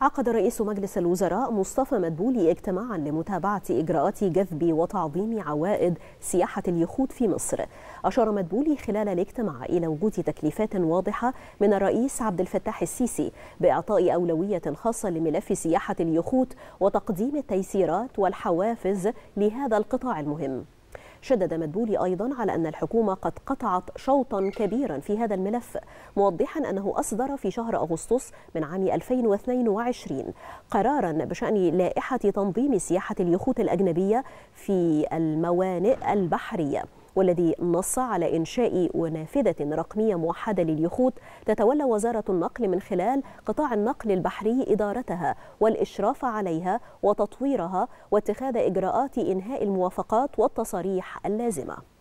عقد رئيس مجلس الوزراء مصطفى مدبولي اجتماعا لمتابعة إجراءات جذب وتعظيم عوائد سياحة اليخوت في مصر أشار مدبولي خلال الاجتماع إلى وجود تكليفات واضحة من الرئيس عبد الفتاح السيسي بإعطاء أولوية خاصة لملف سياحة اليخوت وتقديم التيسيرات والحوافز لهذا القطاع المهم شدد مدبولي أيضا على أن الحكومة قد قطعت شوطا كبيرا في هذا الملف موضحا أنه أصدر في شهر أغسطس من عام 2022 قرارا بشأن لائحة تنظيم سياحة اليخوت الأجنبية في الموانئ البحرية والذي نص على إنشاء ونافذة رقمية موحدة لليخوت تتولى وزارة النقل من خلال قطاع النقل البحري إدارتها والإشراف عليها وتطويرها واتخاذ إجراءات إنهاء الموافقات والتصاريح اللازمة